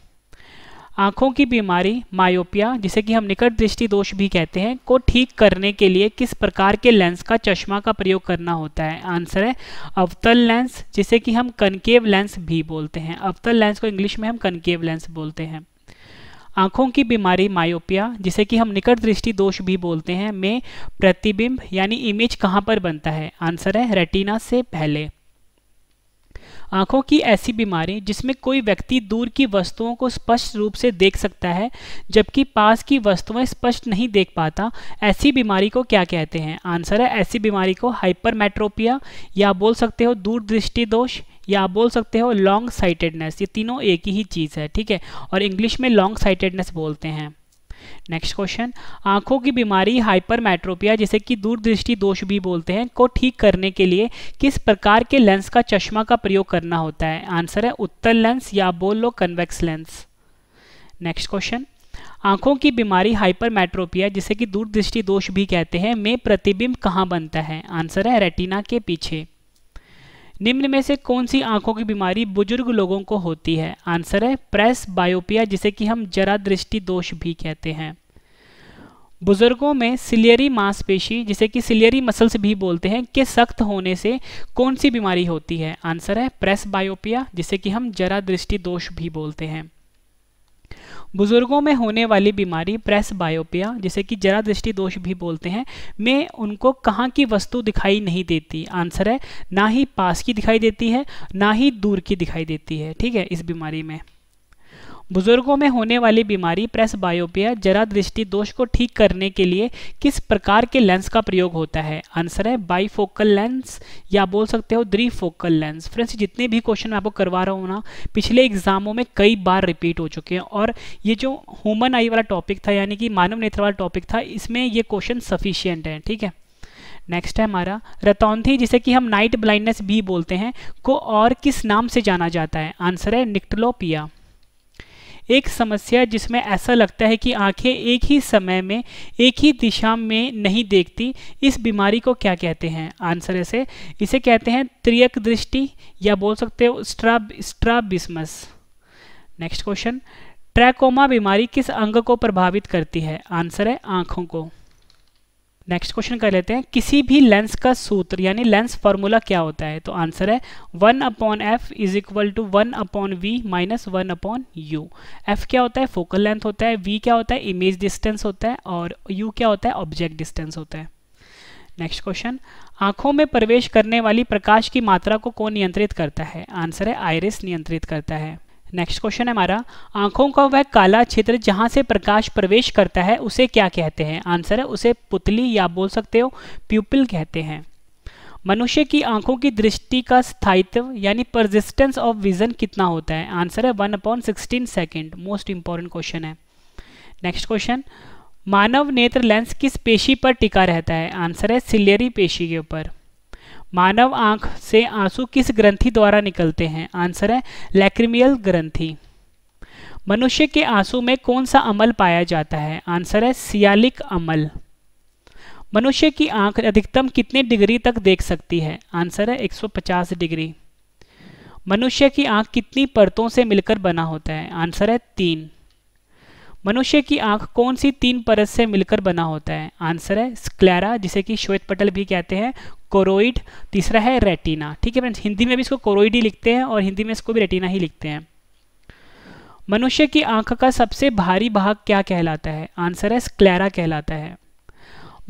आँखों की बीमारी मायोपिया जिसे कि हम निकट दृष्टि दोष भी कहते हैं को ठीक करने के लिए किस प्रकार के लेंस का चश्मा का प्रयोग करना होता है आंसर है अवतल लेंस जिसे कि हम कनकेव लेंस भी बोलते हैं अवतल लेंस को इंग्लिश में हम कनकेव लेंस बोलते हैं आँखों की बीमारी मायोपिया जिसे कि हम निकट दृष्टि दोष भी बोलते हैं में प्रतिबिंब यानी इमेज कहाँ पर बनता है आंसर है रेटिना से पहले आंखों की ऐसी बीमारी जिसमें कोई व्यक्ति दूर की वस्तुओं को स्पष्ट रूप से देख सकता है जबकि पास की वस्तुएं स्पष्ट नहीं देख पाता ऐसी बीमारी को क्या कहते हैं आंसर है ऐसी बीमारी को हाइपरमेट्रोपिया या बोल सकते हो दूरदृष्टि दोष या आप बोल सकते हो लॉन्ग साइटेडनेस ये तीनों एक ही चीज़ है ठीक है और इंग्लिश में लॉन्ग साइटेडनेस बोलते हैं नेक्स्ट क्वेश्चन आंखों की बीमारी हाइपरमेट्रोपिया जिसे कि दूरदृष्टि दोष भी बोलते हैं को ठीक करने के लिए किस प्रकार के लेंस का चश्मा का प्रयोग करना होता है आंसर है उत्तर लेंस या बोल लो कन्वेक्स लेंस नेक्स्ट क्वेश्चन आंखों की बीमारी हाइपरमेट्रोपिया जिसे कि दूरदृष्टि दोष भी कहते हैं में प्रतिबिंब कहाँ बनता है आंसर है रेटिना के पीछे निम्न में से कौन सी आंखों की बीमारी बुजुर्ग लोगों को होती है आंसर है प्रेस बायोपिया जिसे कि हम जरा दृष्टि दोष भी कहते हैं बुजुर्गों में सिलियरी मांसपेशी जिसे कि सिलियरी मसल्स भी बोलते हैं के सख्त होने से कौन सी बीमारी होती है आंसर है प्रेस बायोपिया जिसे कि हम जरा दृष्टि दोष भी बोलते हैं बुजुर्गों में होने वाली बीमारी प्रेस बायोपिया जिसे कि जरा दृष्टि दोष भी बोलते हैं में उनको कहाँ की वस्तु दिखाई नहीं देती आंसर है ना ही पास की दिखाई देती है ना ही दूर की दिखाई देती है ठीक है इस बीमारी में बुजुर्गों में होने वाली बीमारी प्रेस बायोपिया जरा दृष्टि दोष को ठीक करने के लिए किस प्रकार के लेंस का प्रयोग होता है आंसर है बाईफोकल लेंस या बोल सकते हो द्रीफोकल लेंस फ्रेंड्स जितने भी क्वेश्चन मैं आपको करवा रहा हूँ ना पिछले एग्जामों में कई बार रिपीट हो चुके हैं और ये जो ह्यूमन आई वाला टॉपिक था यानी कि मानव नेत्र वाला टॉपिक था इसमें ये क्वेश्चन सफिशियंट है ठीक है नेक्स्ट है हमारा रतौंथी जिसे कि हम नाइट ब्लाइंडनेस भी बोलते हैं को और किस नाम से जाना जाता है आंसर है निक्टलोपिया एक समस्या जिसमें ऐसा लगता है कि आंखें एक ही समय में एक ही दिशा में नहीं देखती इस बीमारी को क्या कहते हैं आंसर ऐसे इसे कहते हैं त्रियक दृष्टि या बोल सकते हो stra strabismus next question trachoma बीमारी किस अंग को प्रभावित करती है आंसर है आंखों को नेक्स्ट क्वेश्चन कर लेते हैं किसी भी लेंस का सूत्र यानी लेंस फार्मूला क्या होता है तो आंसर है one upon F is equal to one upon V minus one upon U F क्या होता है फोकल लेंथ होता है वी क्या होता है इमेज डिस्टेंस होता है और यू क्या होता है ऑब्जेक्ट डिस्टेंस होता है नेक्स्ट क्वेश्चन आंखों में प्रवेश करने वाली प्रकाश की मात्रा को कौन नियंत्रित करता है आंसर है आयरिस नियंत्रित करता है नेक्स्ट क्वेश्चन है हमारा आंखों का वह काला क्षेत्र जहां से प्रकाश प्रवेश करता है उसे क्या कहते हैं आंसर है उसे पुतली या बोल सकते हो प्यूपिल कहते हैं मनुष्य की आंखों की दृष्टि का स्थायित्व यानी परसिस्टेंस ऑफ विजन कितना होता है आंसर है one upon sixteen second most important question है नेक्स्ट क्वेश्चन मानव नेत्र लेंस किस पेशी पर टिका रहता है आंसर है सिलियरी पेशी के ऊपर मानव आंख से आंसू किस ग्रंथि द्वारा निकलते हैं आंसर है लैक्रिमियल ग्रंथि मनुष्य के आंसू में कौन सा अमल पाया जाता है आंसर है सियालिक अमल मनुष्य की आंख अधिकतम कितने डिग्री तक देख सकती है आंसर है 150 डिग्री मनुष्य की आंख कितनी परतों से मिलकर बना होता है आंसर है तीन मनुष्य की आंख कौन सी तीन परत से मिलकर बना होता है आंसर है स्क्लेरा जिसे कि श्वेत पटल भी कहते हैं कोरोइड तीसरा है रेटिना ठीक है फ्रेंड्स हिंदी में भी इसको कोरोइड ही लिखते हैं और हिंदी में इसको भी रेटिना ही लिखते हैं मनुष्य की आंख का सबसे भारी भाग क्या कहलाता है आंसर है स्क्लेरा कहलाता है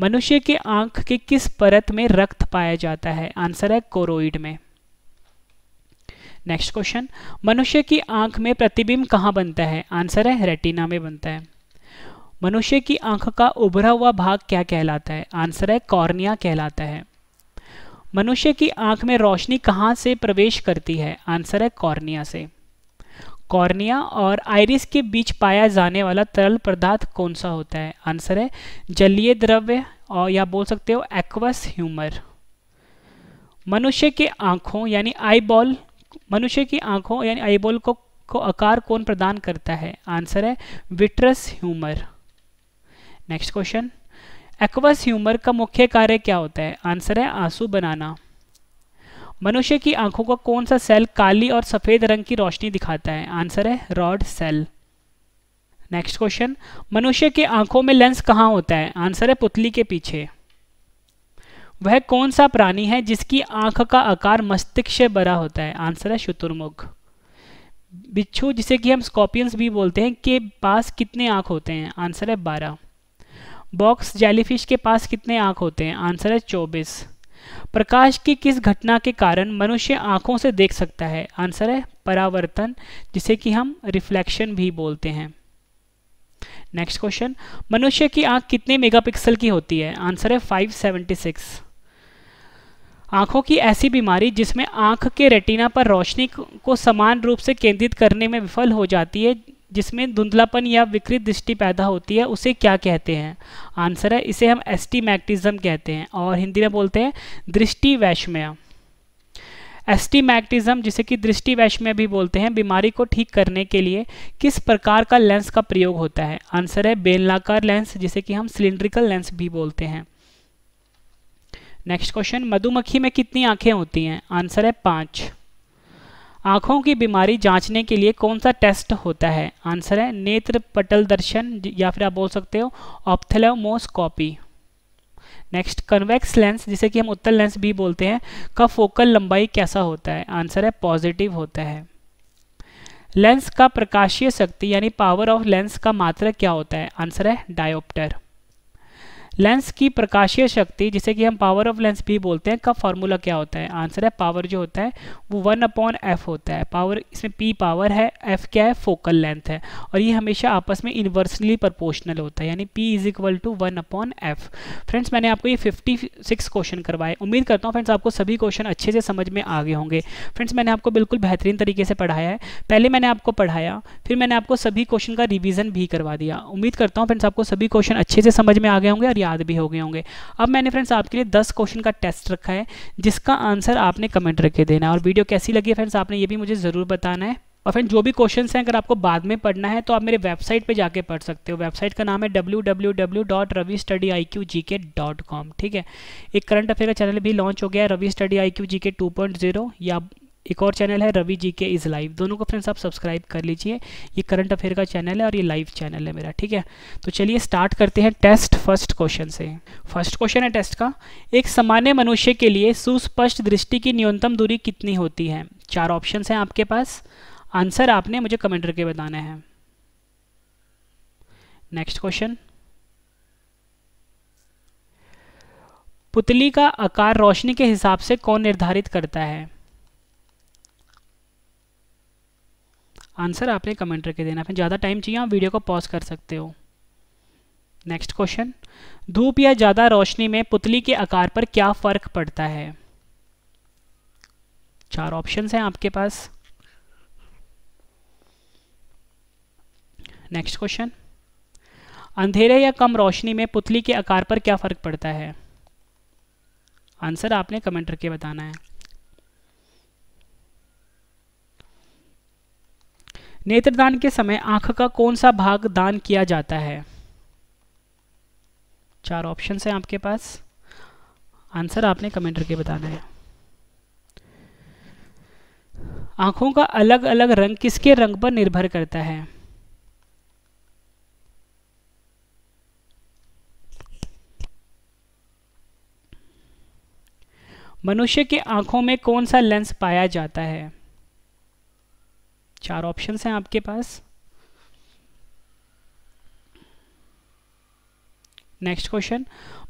मनुष्य के आंख के किस परत में रक्त पाया जाता है आंसर है कोरोइड में नेक्स्ट क्वेश्चन मनुष्य की आंख में प्रतिबिंब कहाँ बनता है आंसर है रेटिना में बनता है मनुष्य की आंख का उभरा हुआ भाग क्या कहलाता है आंसर है कॉर्निया कहलाता है मनुष्य की आंख में रोशनी कहाँ से प्रवेश करती है आंसर है कॉर्निया से कॉर्निया और आइरिस के बीच पाया जाने वाला तरल पदार्थ कौन सा होता है आंसर है जलीय द्रव्य और या बोल सकते हो एक्वस ह्यूमर मनुष्य के आंखों यानी आईबॉल मनुष्य की आंखों यानी आईबॉल को को आकार कौन प्रदान करता है आंसर है vitreous humour next question aqueous humour का मुख्य कार्य क्या होता है आंसर है आंसू बनाना मनुष्य की आंखों का कौन सा सेल काली और सफ़ेद रंग की रोशनी दिखाता है आंसर है रॉड सेल नेक्स्ट क्वेश्चन मनुष्य के आंखों में लेंस कहाँ होता है आंसर है पुतली के पीछे वह कौन सा प्राणी है जिसकी आंख का आकार मस्तिष्क से बड़ा होता है आंसर है शुतुरमुर्ग बिच्छू जिसे कि हम स्कॉर्पियंस भी बोलते हैं के पास कितने आंख होते हैं आंसर है बारह बॉक्स जेलीफिश के पास कितने आंख होते हैं आंसर है चौबीस प्रकाश की किस घटना के कारण मनुष्य आंखों से देख सकता है आंसर है परावर्तन जिसे कि हम रिफ्लेक्शन भी बोलते हैं नेक्स्ट क्वेश्चन मनुष्य की आंख कितने मेगापिक्सल की होती है आंसर है 576 आंखों की ऐसी बीमारी जिसमें आंख के रेटिना पर रोशनी को समान रूप से केंद्रित करने में विफल हो जाती है जिसमें धुंधलापन या विकृत दृष्टि पैदा होती है उसे क्या कहते हैं आंसर है इसे हम एस्टीमैक्टिज्म कहते हैं और हिंदी में बोलते हैं दृष्टि वैषम्य एस्टीमैक्टिज्म जिसे कि दृष्टि वैषम्य भी बोलते हैं बीमारी को ठीक करने के लिए किस प्रकार का लेंस का प्रयोग होता है आंसर है बेलनाकार लेंस जिसे कि हम सिलिंड्रिकल लेंस भी बोलते हैं नेक्स्ट क्वेश्चन मधुमक्खी में कितनी आंखें होती हैं आंसर है पाँच आंखों की बीमारी जांचने के लिए कौन सा टेस्ट होता है आंसर है नेत्र पटल दर्शन या फिर आप बोल सकते हो ऑप्थेलोमोस्कोपी नेक्स्ट कन्वेक्स लेंस जिसे कि हम उत्तल लेंस भी बोलते हैं का फोकल लंबाई कैसा होता है आंसर है पॉजिटिव होता है लेंस का प्रकाशीय शक्ति यानी पावर ऑफ लेंस का मात्रक क्या होता है आंसर है डायोप्टर लेंस की प्रकाशीय शक्ति जिसे कि हम पावर ऑफ लेंस भी बोलते हैं का फॉर्मूला क्या होता है आंसर है पावर जो होता है वो वन अपॉन एफ होता है पावर इसमें पी पावर है एफ क्या है फोकल लेंथ है और ये हमेशा आपस में इन्वर्सली प्रपोर्शनल होता है यानी P is equal to one upon F friends मैंने आपको ये फिफ्टी सिक्स क्वेश्चन करवाए उम्मीद करता हूँ फ्रेंड्स आपको सभी क्वेश्चन अच्छे से समझ में आ गए होंगे फ्रेंड्स मैंने आपको बिल्कुल बेहतरीन तरीके से पढ़ाया है पहले मैंने आपको पढ़ाया फिर मैंने आपको सभी क्वेश्चन का रिविजन भी करवा दिया उम्मीद करता हूँ फ्रेंड्स आपको सभी क्वेश्चन अच्छे से समझ में आ गए होंगे और याद भी हो गए होंगे अब मैंने फ्रेंड्स आपके लिए दस क्वेश्चन का टेस्ट रखा है जिसका आंसर आपने कमेंट करके देना है और वीडियो कैसी लगी फ्रेंड्स आपने ये भी मुझे ज़रूर बताना है और फ्रेंड जो भी क्वेश्चन हैं अगर आपको बाद में पढ़ना है तो आप मेरे वेबसाइट पे जाके पढ़ सकते हो वेबसाइट का नाम है wwwravi ठीक है एक करंट अफेयर का चैनल भी लॉन्च हो गया है Ravi study I Q G K two point zero या एक और चैनल है रवि जी के इज़ लाइव दोनों को फ्रेंड्स आप सब्सक्राइब कर लीजिए ये करंट अफेयर का चैनल है और ये लाइव चैनल है मेरा ठीक है तो चलिए स्टार्ट करते हैं टेस्ट फर्स्ट क्वेश्चन से फर्स्ट क्वेश्चन है टेस्ट का एक सामान्य मनुष्य के लिए सुस्पष्ट दृष्टि की न्यूनतम दूरी कितनी होती है चार ऑप्शन हैं आपके पास आंसर आपने मुझे कमेंट करके बताना है नेक्स्ट क्वेश्चन पुतली का आकार रोशनी के हिसाब से कौन निर्धारित करता है आंसर आपने कमेंट करके देना फिर ज़्यादा टाइम चाहिए आप वीडियो को पॉज कर सकते हो नेक्स्ट क्वेश्चन धूप या ज़्यादा रोशनी में पुतली के आकार पर क्या फ़र्क पड़ता है चार ऑप्शन हैं आपके पास नेक्स्ट क्वेश्चन अंधेरे या कम रोशनी में पुतली के आकार पर क्या फ़र्क पड़ता है आंसर आपने कमेंट करके बताना है नेत्रदान के समय आंख का कौन सा भाग दान किया जाता है चार ऑप्शन है आपके पास आंसर आपने कमेंट करके बताना है आंखों का अलग अलग रंग किसके रंग पर निर्भर करता है मनुष्य के आंखों में कौन सा लेंस पाया जाता है चार ऑप्शन हैं आपके पास नेक्स्ट क्वेश्चन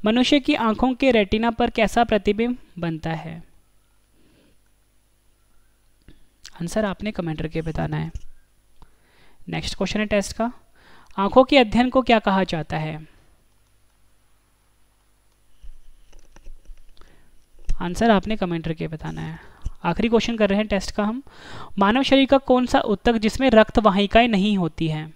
मनुष्य की आंखों के रेटिना पर कैसा प्रतिबिंब बनता है आंसर आपने कमेंट करके बताना है नेक्स्ट क्वेश्चन है टेस्ट का आंखों के अध्ययन को क्या कहा जाता है आंसर आपने कमेंट करके बताना है आखिरी क्वेश्चन कर रहे हैं टेस्ट का हम मानव शरीर का कौन सा उत्तक जिसमें रक्त वाहिकाएं नहीं होती हैं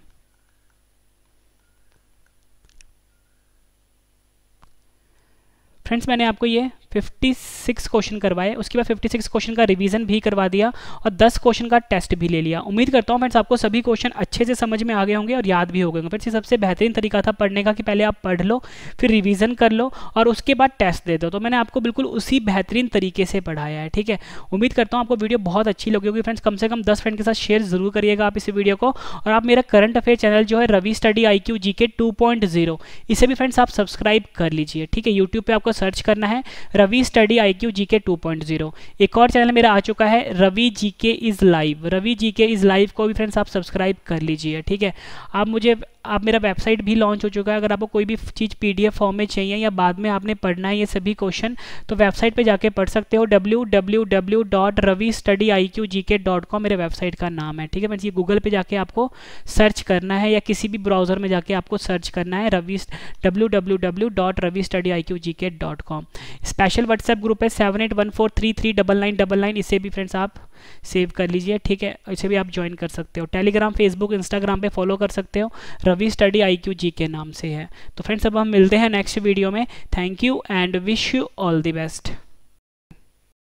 फ्रेंड्स मैंने आपको ये 56 क्वेश्चन करवाए उसके बाद 56 क्वेश्चन का रिवीजन भी करवा दिया और 10 क्वेश्चन का टेस्ट भी ले लिया उम्मीद करता हूँ फ्रेंड्स आपको सभी क्वेश्चन अच्छे से समझ में आ गए होंगे और याद भी हो गए होंगे फ्रेंड्स ये सबसे बेहतरीन तरीका था पढ़ने का कि पहले आप पढ़ लो फिर रिवीजन कर लो और उसके बाद टेस्ट दे दो तो मैंने आपको बिल्कुल उसी बेहतरीन तरीके से पढ़ाया है ठीक है उम्मीद करता हूँ आपको वीडियो बहुत अच्छी लगी होगी फ्रेंड्स कम से कम दस फ्रेंड के साथ शेयर जरूर करिएगा आप इस वीडियो को और आप मेरा करंट अफेयर चैनल जो है Ravi study I Q G K two point zero इसे भी फ्रेंड्स आप सब्सक्राइब कर लीजिए ठीक है यूट्यूब पर आपको सर्च करना है Ravi study I Q G K two एक और चैनल मेरा आ चुका है रवि जी के इज़ लाइव रवि जी के इज़ लाइव को भी फ्रेंड्स आप सब्सक्राइब कर लीजिए ठीक है आप मुझे आप मेरा वेबसाइट भी लॉन्च हो चुका है अगर आपको कोई भी चीज़ पी फॉर्म में चाहिए या बाद में आपने पढ़ना है ये सभी क्वेश्चन तो वेबसाइट पर जाके पढ़ सकते हो W W W dot Ravi study I Q G K dot com मेरे वेबसाइट का नाम है ठीक है मैं मतलब ये गूगल पर जाके आपको सर्च करना है या किसी भी ब्राउज़र में जाके आपको सर्च करना है Ravi W W W dot Ravi study I Q G K dot com special WhatsApp group है seven eight one four three three double nine double nine इसे भी फ्रेंड्स आप सेव कर लीजिए ठीक है इसे भी आप ज्वाइन कर सकते हो टेलीग्राम फेसबुक इंस्टाग्राम पे फॉलो कर सकते हो Ravi study I Q G K नाम से है तो फ्रेंड्स अब हम मिलते हैं नेक्स्ट वीडियो में thank you and wish you all the best